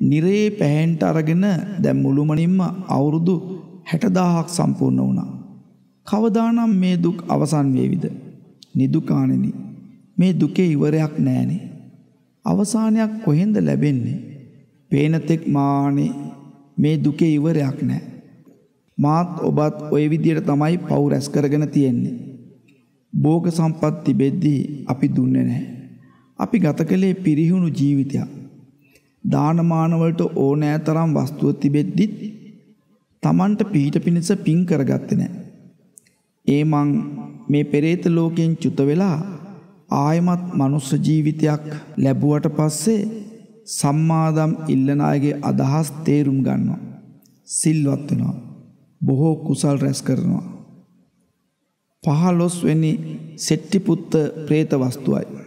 නිරේ පැහැන්ට අරගෙන දැම් මුළුමනින්ම අවුරුදු හැටදාහක් සම්පූර්ණ වුණා. කවදානම් මේ දුක් අවසන් වේවිද. නිදුකානෙන මේ දුකේ ඉවරයක් නෑනේ. අවසානයක් කොහෙන්ද ලැබෙන්නේ. පේනතෙක් මානේ මේ දුකේ ඉවරයක් නෑ. මාත් ඔබත් ඔය විදියට තමයි පවු රැස් කරගෙන තියෙන්නේ. භෝග සම්පත් තිබෙද්දී අපි දුන්නේ නැහැ. අපි ගත කළේ පිරිහුණු ජීවිතයක්. දානමාන වලට ඕනෑ තරම් වස්තුව තිබෙද්දිත් Tamanට පිහිට පිණිස පින් කරගත්තේ නැහැ. ඒ මං මේ පෙරේත ලෝකයෙන් චුත වෙලා ආයමත් මනුස්ස ජීවිතයක් ලැබුවට පස්සේ සම්මාදම් ඉල්ලන අයගේ අදහස් තේරුම් ගන්නවා. සිල්වත් වෙනවා. බොහෝ කුසල් රැස් කරනවා. 15 වෙනි සෙට්ටිපුත්ත പ്രേත වස්තුවයි.